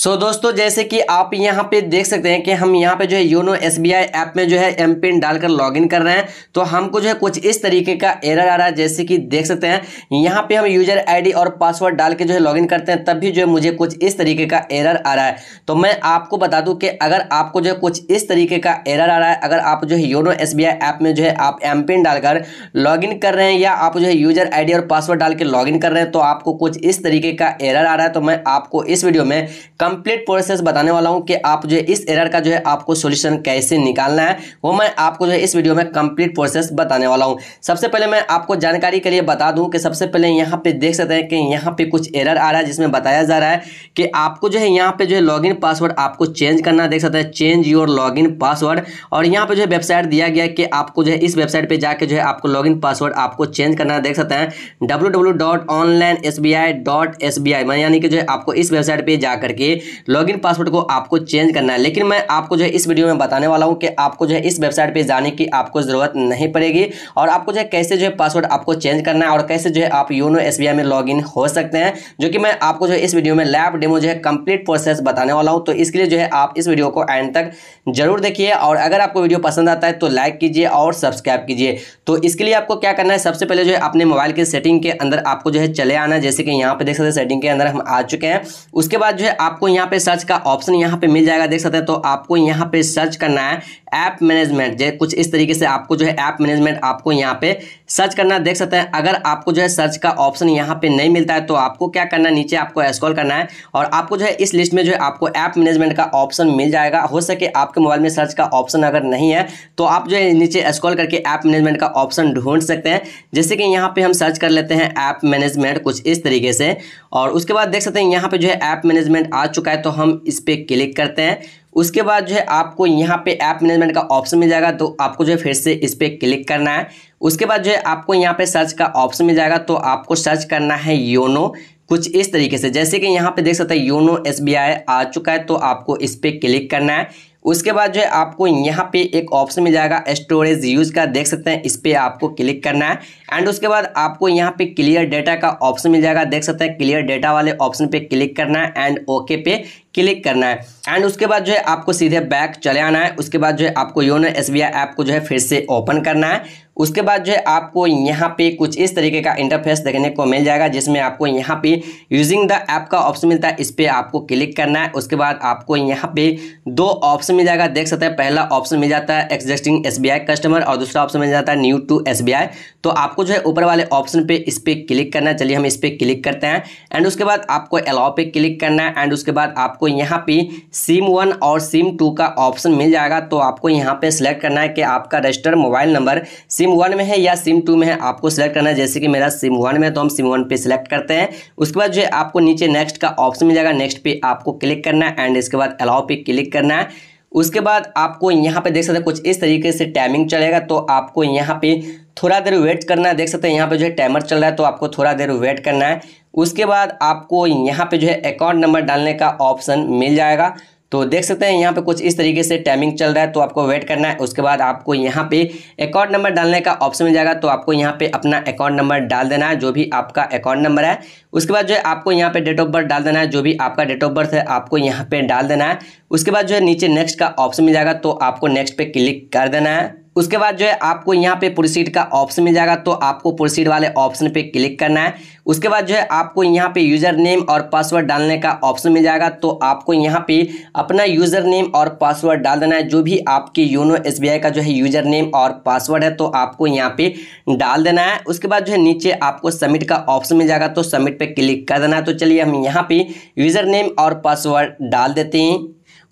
सो so, दोस्तों जैसे कि आप यहाँ पे देख सकते हैं कि हम यहाँ पे जो है YONO S B I app में जो है एम पिन डालकर लॉगिन कर रहे हैं तो हमको जो है कुछ इस तरीके का एरर आ रहा है जैसे कि देख सकते हैं यहाँ पे हम यूजर आईडी और पासवर्ड डाल के जो है लॉगिन करते हैं तब भी जो है मुझे कुछ इस तरीके का एरर आ रहा है तो मैं आपको बता दूँ कि अगर आपको जो है कुछ इस तरीके का एरर आ रहा है अगर आप जो है YONO S B I app में जो है आप एम पिन डालकर लॉगिन कर रहे हैं या आप जो है यूजर आई डी और पासवर्ड डाल के लॉगिन कर रहे हैं तो आपको कुछ इस तरीके का एरर आ रहा है तो मैं आपको इस वीडियो में कम कंप्लीट प्रोसेस बताने वाला हूँ कि आप जो है इस एरर का जो है आपको सोल्यूशन कैसे निकालना है वो मैं आपको जो है इस वीडियो में कंप्लीट प्रोसेस बताने वाला हूँ सबसे पहले मैं आपको जानकारी के लिए बता दूँ कि सबसे पहले यहाँ पे देख सकते हैं कि यहाँ पे कुछ एरर आ रहा है जिसमें बताया जा रहा है कि आपको जो है यहाँ पे जो है लॉगिन पासवर्ड आपको चेंज करना देख सकते हैं चेंज योर लॉग पासवर्ड और यहाँ पर जो है वेबसाइट दिया गया कि आपको जो है इस वेबसाइट पर जाकर जो है आपको लॉगिन पासवर्ड आपको चेंज करना है देख सकते हैं W W dot online S B I dot S B I यानी कि जो है आपको इस वेबसाइट पर जा करके लॉगिन पासवर्ड को आपको चेंज करना है लेकिन मैं आपको जो है इस वीडियो में बताने वाला हूँ कि आपको जो है इस वेबसाइट पर जाने की आपको ज़रूरत नहीं पड़ेगी और आपको जो है कैसे जो है पासवर्ड आपको चेंज करना है और कैसे जो है आप योनो एस में लॉग हो सकते हैं जो कि मैं आपको जो है इस वीडियो में लैब डेमो जो है कंप्लीट प्रोसेस बताने वाला हूँ तो इसके लिए जो है आप इस वीडियो को एंड तक जरूर देखिए और अगर आपको वीडियो पसंद आता है तो लाइक कीजिए और सब्सक्राइब कीजिए तो इसके लिए आपको क्या करना है सबसे पहले जो है अपने मोबाइल के सेटिंग के अंदर आपको जो है चले आना जैसे कि यहाँ पे देख सकते हैं सेटिंग के अंदर हम आ चुके हैं उसके बाद जो है आपको यहाँ पे सर्च का ऑप्शन यहाँ पे मिल जाएगा देख सकते हैं तो आपको यहाँ पे सर्च करना है ऐप मैनेजमेंट जो कुछ इस तरीके से आपको जो है ऐप मैनेजमेंट आपको यहाँ पे सर्च करना देख सकते हैं अगर आपको जो है सर्च का ऑप्शन यहाँ पे नहीं मिलता है तो आपको क्या करना है नीचे आपको स्क्रॉल करना है और आपको जो है इस लिस्ट में जो है आपको ऐप मैनेजमेंट का ऑप्शन मिल जाएगा हो सके आपके मोबाइल में सर्च का ऑप्शन अगर नहीं है तो आप जो है नीचे स्क्रॉल करके ऐप मैनेजमेंट का ऑप्शन ढूंढ सकते हैं जैसे कि यहाँ पर हम सर्च कर लेते हैं ऐप मैनेजमेंट कुछ इस तरीके से और उसके बाद देख सकते हैं यहाँ पर जो है ऐप मैनेजमेंट आ चुका है तो हम इस पर क्लिक करते हैं उसके बाद जो है आपको यहाँ पे ऐप मैनेजमेंट का ऑप्शन मिल जाएगा तो आपको जो है फिर से इस पर क्लिक करना है उसके बाद जो है आपको यहाँ पे सर्च का ऑप्शन मिल जाएगा तो आपको सर्च करना है योनो कुछ इस तरीके से जैसे कि यहाँ पे देख सकते हैं योनो एस बी आई आ चुका है तो आपको इस पर क्लिक करना है उसके बाद जो है आपको यहाँ पे एक ऑप्शन मिल जाएगा स्टोरेज यूज का देख सकते हैं इस पर आपको क्लिक करना है एंड उसके बाद आपको यहाँ पे क्लियर डेटा का ऑप्शन मिल जाएगा देख सकते हैं क्लियर डेटा वाले ऑप्शन पे क्लिक करना है एंड ओके पे क्लिक करना है एंड उसके बाद जो है आपको सीधे बैक चले आना है उसके बाद जो है आपको योनो एस ऐप को जो है फिर से ओपन करना है उसके बाद जो है आपको यहाँ पे कुछ इस तरीके का इंटरफेस देखने को मिल जाएगा जिसमें आपको यहाँ पे यूजिंग द ऐप का ऑप्शन मिलता है इस पर आपको क्लिक करना है उसके बाद आपको यहाँ पे दो ऑप्शन मिल जाएगा देख सकते हैं पहला ऑप्शन मिल जाता है एग्जिस्टिंग एस कस्टमर और दूसरा ऑप्शन मिल जाता है न्यू टू एस तो आपको जो है ऊपर वाले ऑप्शन पर इस पर क्लिक करना है चलिए हम इस पर क्लिक करते हैं एंड उसके बाद आपको एलाओ पे क्लिक करना है एंड उसके बाद आपको यहाँ पे सिम वन और सिम टू का ऑप्शन मिल जाएगा तो आपको यहाँ पे सिलेक्ट करना है कि आपका registered mobile number SIM SIM one में है या सिम टू में है आपको सिलेक्ट करना है जैसे कि मेरा सिम वन में है तो हम सिम वन पे सिलेक्ट करते हैं उसके बाद जो है आपको नीचे नेक्स्ट का ऑप्शन मिल जाएगा नेक्स्ट पे आपको क्लिक करना है एंड इसके बाद अलाउ पे क्लिक करना है उसके बाद आपको यहाँ पे देख सकते हैं कुछ इस तरीके से टाइमिंग चलेगा तो आपको यहाँ पे थोड़ा देर वेट करना है देख सकते हैं यहाँ पे जो है टाइमर चल रहा है तो आपको थोड़ा देर वेट करना है उसके बाद आपको यहाँ पे जो है अकाउंट नंबर डालने का ऑप्शन मिल जाएगा तो देख सकते हैं यहाँ पे कुछ इस तरीके से टाइमिंग चल रहा है तो आपको वेट करना है उसके बाद आपको यहाँ पे अकाउंट नंबर डालने का ऑप्शन मिल जाएगा तो आपको यहाँ पे अपना अकाउंट नंबर डाल देना है जो भी आपका अकाउंट नंबर है उसके बाद जो है आपको यहाँ पे डेट ऑफ बर्थ डाल देना है जो भी आपका डेट ऑफ बर्थ है आपको यहाँ पर डाल देना है उसके बाद जो है नीचे नेक्स्ट का ऑप्शन मिल जाएगा तो आपको नेक्स्ट पर क्लिक कर देना है उसके बाद जो है आपको यहाँ पे प्रोसीड का ऑप्शन मिल जाएगा तो आपको प्रोसीड वाले ऑप्शन पे क्लिक करना है उसके बाद जो है आपको यहाँ पे यूज़र नेम और पासवर्ड डालने का ऑप्शन मिल जाएगा तो आपको यहाँ पे अपना यूज़र नेम और पासवर्ड डाल देना है जो भी आपके योनो एस का जो है यूज़र नेम और पासवर्ड है तो आपको यहाँ पे डाल देना है उसके बाद जो है नीचे आपको सबमिट का ऑप्शन मिल जाएगा तो सबमिट पर क्लिक कर देना है तो चलिए हम यहाँ पर यूज़र नेम और पासवर्ड डाल देते हैं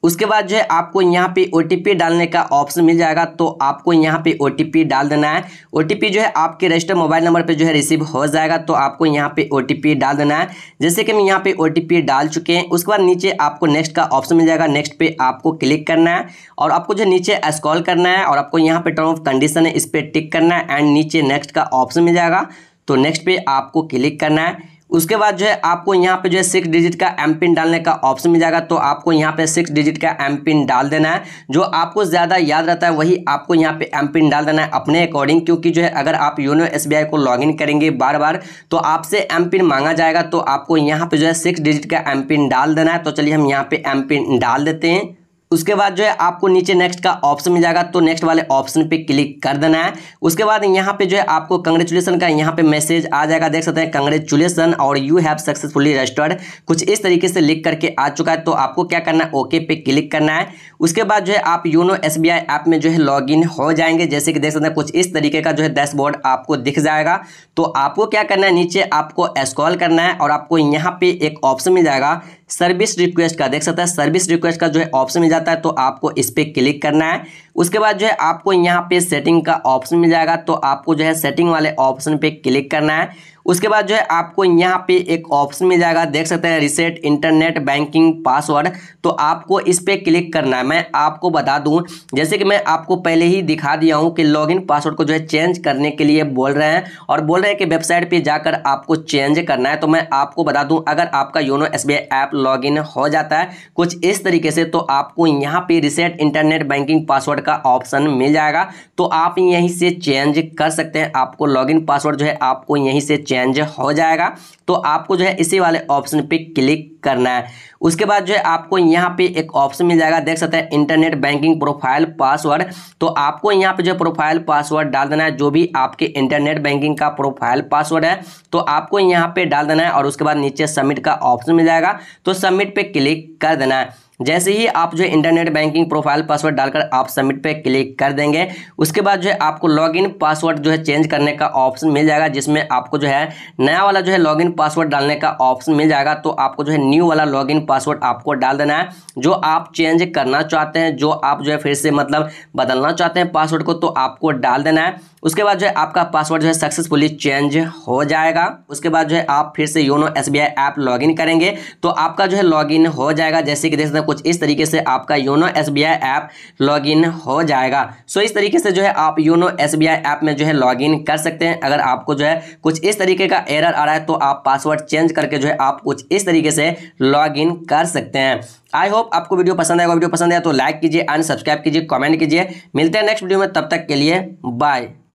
उसके बाद जो है आपको यहाँ पे ओ डालने का ऑप्शन मिल जाएगा तो आपको यहाँ पे ओ डाल देना है ओ जो है आपके रजिस्टर मोबाइल नंबर पर जो है रिसीव हो जाएगा तो आपको यहाँ पे ओ डाल देना है जैसे कि हम यहाँ पे ओ डाल चुके हैं उसके बाद नीचे आपको नेक्स्ट का ऑप्शन मिल जाएगा नेक्स्ट पे आपको क्लिक करना है और आपको जो नीचे स्क्रॉल करना है और आपको यहाँ पे टर्म ऑफ कंडीशन है इस पर टिक करना है एंड नीचे नेक्स्ट का ऑप्शन मिल जाएगा तो नेक्स्ट पे आपको क्लिक करना है उसके बाद जो है आपको यहाँ पे जो है सिक्स डिजिट का एम पिन डालने का ऑप्शन मिल जाएगा तो आपको यहाँ पे सिक्स डिजिट का एम पिन डाल देना है जो आपको ज़्यादा याद रहता है वही आपको यहाँ पे एम पिन डाल देना है अपने अकॉर्डिंग क्योंकि जो है अगर आप योनो एस को लॉगिन करेंगे बार बार तो आपसे एम पिन मांगा जाएगा तो आपको यहाँ पर जो है सिक्स डिजिट का एम पिन डाल देना है तो चलिए हम यहाँ पर एम पिन डाल देते हैं उसके बाद जो है आपको नीचे नेक्स्ट का ऑप्शन मिल जाएगा तो नेक्स्ट वाले ऑप्शन पे क्लिक कर देना है उसके बाद यहाँ पे जो है आपको कंग्रेचुलेसन का यहाँ पे मैसेज आ जाएगा देख सकते हैं कंग्रेचुलेसन और यू हैव सक्सेसफुली रजिस्टर्ड कुछ इस तरीके से लिख करके आ चुका है तो आपको क्या करना है ओके पे क्लिक करना है उसके बाद जो है आप योनो एस ऐप में जो है लॉग हो जाएंगे जैसे कि देख सकते हैं कुछ इस तरीके का जो है डैशबोर्ड आपको दिख जाएगा तो आपको क्या करना है नीचे आपको स्कॉल करना है और आपको यहाँ पे एक ऑप्शन मिल जाएगा सर्विस रिक्वेस्ट का देख सकते हैं सर्विस रिक्वेस्ट का जो है ऑप्शन मिल जाता है तो आपको इस पर क्लिक करना है उसके बाद जो है आपको यहाँ पे सेटिंग का ऑप्शन मिल जाएगा तो आपको जो है सेटिंग वाले ऑप्शन पे क्लिक करना है उसके बाद जो है आपको यहाँ पे एक ऑप्शन मिल जाएगा देख सकते हैं रिसेट इंटरनेट बैंकिंग पासवर्ड तो आपको इस पर क्लिक करना है मैं आपको बता दूँ जैसे कि मैं आपको पहले ही दिखा दिया हूँ कि लॉग पासवर्ड को जो है चेंज करने के लिए बोल रहे हैं और बोल रहे हैं कि वेबसाइट पर जाकर आपको चेंज करना है तो मैं आपको बता दूँ अगर आपका योनो एस ऐप लॉग हो जाता है कुछ इस तरीके से तो आपको यहाँ पर रिसेट इंटरनेट बैंकिंग पासवर्ड का ऑप्शन मिल जाएगा तो आप यहीं से चेंज कर सकते हैं आपको लॉगिन पासवर्ड जो है आपको यहीं से चेंज चेंज हो जाएगा तो आपको जो है इसी वाले ऑप्शन पे क्लिक करना है उसके बाद जो है आपको यहाँ पे एक ऑप्शन मिल जाएगा देख सकते हैं इंटरनेट बैंकिंग प्रोफाइल पासवर्ड तो आपको यहाँ पे जो प्रोफाइल पासवर्ड डाल देना है जो भी आपके इंटरनेट बैंकिंग का प्रोफाइल पासवर्ड है तो आपको यहाँ पे डाल देना है और उसके बाद नीचे सबमिट का ऑप्शन मिल जाएगा तो सबमिट पे क्लिक कर देना है जैसे ही आप जो इंटरनेट बैंकिंग प्रोफाइल पासवर्ड डालकर आप सबमिट पे क्लिक कर देंगे उसके बाद जो है आपको लॉगिन पासवर्ड जो है चेंज करने का ऑप्शन मिल जाएगा जिसमें आपको जो है नया वाला जो है लॉगिन पासवर्ड डालने का ऑप्शन मिल जाएगा तो आपको जो है न्यू वाला लॉगिन पासवर्ड आपको डाल देना है जो आप चेंज करना चाहते हैं जो आप जो है फिर से मतलब बदलना चाहते हैं पासवर्ड को तो आपको डाल देना है उसके बाद जो है आपका पासवर्ड जो है सक्सेसफुली चेंज हो जाएगा उसके बाद जो है आप फिर से YONO S B I app login करेंगे तो आपका जो है लॉगिन हो जाएगा जैसे कि देख सकते कुछ इस तरीके से आपका YONO S B I app log in हो जाएगा सो इस तरीके से जो है आप YONO S B I app में जो है लॉग इन कर सकते हैं अगर आपको जो है कुछ इस तरीके का एरर आ रहा है तो आप पासवर्ड चेंज करके जो है आप कुछ इस तरीके से लॉग इन कर सकते हैं आई होप आपको वीडियो पसंद आएगा वीडियो पसंद आया तो लाइक कीजिए अनसब्सक्राइब कीजिए कमेंट कीजिए मिलते हैं नेक्स्ट वीडियो में तब तक के लिए बाय